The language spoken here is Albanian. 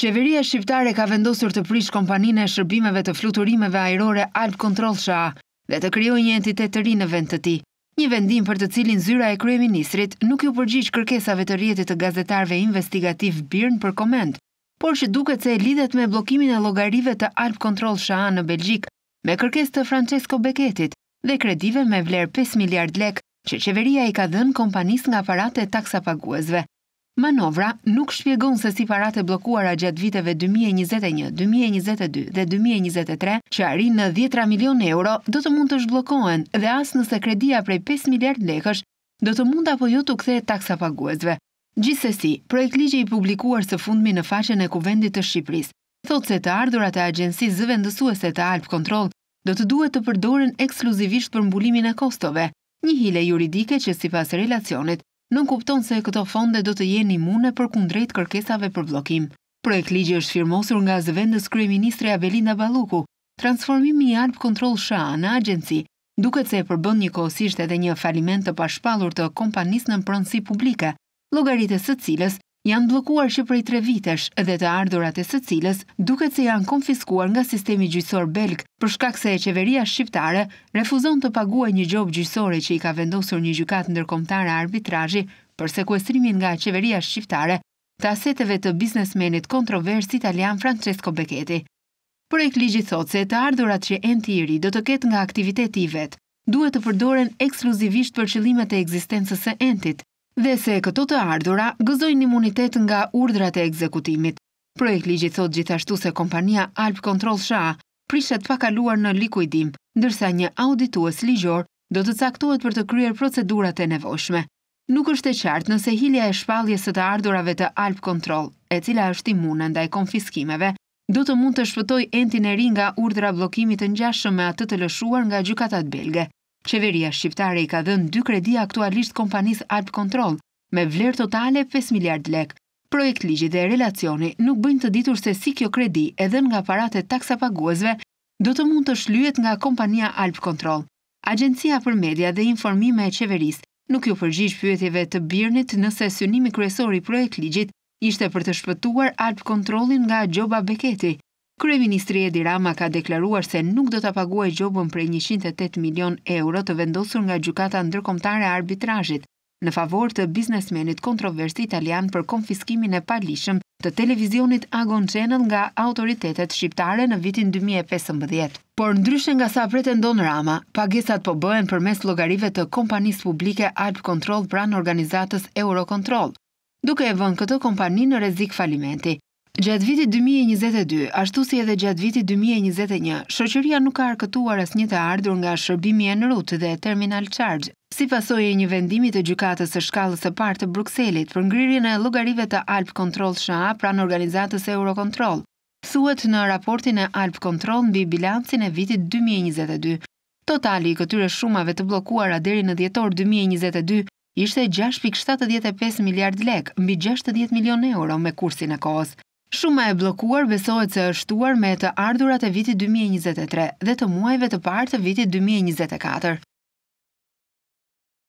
Qeveria shqiptare ka vendosur të prish kompanine e shërbimeve të fluturimeve aerore Alp Control Sha dhe të kryoj një entitet të rinë në vend të ti. Një vendim për të cilin zyra e krye ministrit nuk ju përgjish kërkesave të rjetit të gazetarve investigativ birnë për komend, por që duket se lidet me blokimin e logarive të Alp Control Sha në Belgjik me kërkes të Francesco Beketit dhe kredive me vler 5 miliard lek që qeveria i ka dhenë kompanis nga aparate taksa paguesve. Manovra nuk shpjegon se si parate blokuara gjatë viteve 2021, 2022 dhe 2023, që arin në 10 milion euro, do të mund të shblokohen dhe as nëse kredia prej 5 miliard lekësh, do të mund apo jo të kthehet taksa paguesve. Gjithsesi, projekt ligje i publikuar së fundmi në faqen e kuvendit të Shqipërisë, thot se të ardhurat e agjensi zëvendësueset të Alp Kontrol do të duhet të përdoren ekskluzivisht për mbulimin e kostove, një hile juridike që si pas relacionit nuk kupton se këto fonde do të jenë një mune për kundrejt kërkesave për blokim. Projekt ligjë është firmosur nga zëvendës Krye Ministre Abelinda Baluku, transformimi i Alp Kontrol Sha në agjenci, duke të se përbën një kosisht edhe një faliment të pashpalur të kompanis në pronsi publike, logaritës të cilës janë blokuar që prej tre vitesh edhe të ardurat e së cilës duket se janë konfiskuar nga sistemi gjysor belg për shkak se e qeveria shqiptare refuzon të paguaj një gjobë gjysore që i ka vendosur një gjukat ndërkomtare arbitraji për sekuestrimin nga qeveria shqiptare të aseteve të biznesmenit kontrovers italian Francesco Beketi. Projekt ligji thot se të ardurat që enti i ri do të ketë nga aktiviteti i vetë, duhet të përdoren ekskluzivisht për qëllimet e eksistencës e entit, dhe se këto të ardhura gëzojnë imunitet nga urdrat e ekzekutimit. Projekt ligjit thot gjithashtu se kompania Alp Control Sha prishet pakaluar në likuidim, ndërsa një audituës ligjor do të caktohet për të kryer procedurat e nevojshme. Nuk është e qartë nëse hilja e shpalljes së të ardhurave të Alp Control, e cila është imune ndaj konfiskimeve, do të mund të shpëtoj entin e ri nga urdhra bllokimit të ngjashëm me atë të lëshuar nga gjykatat belge. Qeveria Shqiptare i ka dhënë dy kredi aktualisht kompanis Alp Control, me vlerë totale 5 miliard lek. Projekt Ligjit dhe Relacioni nuk bëjnë të ditur se si kjo kredi edhe nga parate taksa paguazve do të mund të shlyet nga kompania Alp Control. Agencia për Media dhe Informime e Qeveris nuk ju përgjish pyetjeve të birnit nëse synimi kresori projekt Ligjit ishte për të shpëtuar Alp Controlin nga Gjoba Beketi, Kryeministri Edi Rama ka deklaruar se nuk do të paguaj gjobën për 108 milion euro të vendosur nga gjukata ndërkomtare arbitrajit në favor të biznesmenit kontroversi italian për konfiskimin e palishëm të televizionit Agon Channel nga autoritetet shqiptare në vitin 2015. Por ndryshën nga sa pretendon Rama, pagesat po bëhen për mes logarive të kompanis publike Alp Control pran organizatës Eurocontrol, duke e vën këtë kompani në rezik falimenti. Gjatë vitit 2022, ashtu si edhe gjatë vitit 2021, shoqëria nuk ka arkëtuar asnjë të ardhur nga shërbimi en rutë dhe terminal charge. Si pasojë e një vendimi të gjykatës së shkallës së parë të Brukselit për ngririn e llogarive të Alp Control SHA pranë organizatës Eurocontrol, thuhet në raportin e Alp Control mbi bilancin e vitit 2022. Totali i këtyre shumave të bllokuara deri në dhjetor 2022 ishte 6.75 miliard lek, mbi 60 milion euro me kursin e kohës. Shuma e blokuar besohet se ështuar me të ardurat e vitit 2023 dhe të muajve të partë të vitit 2024.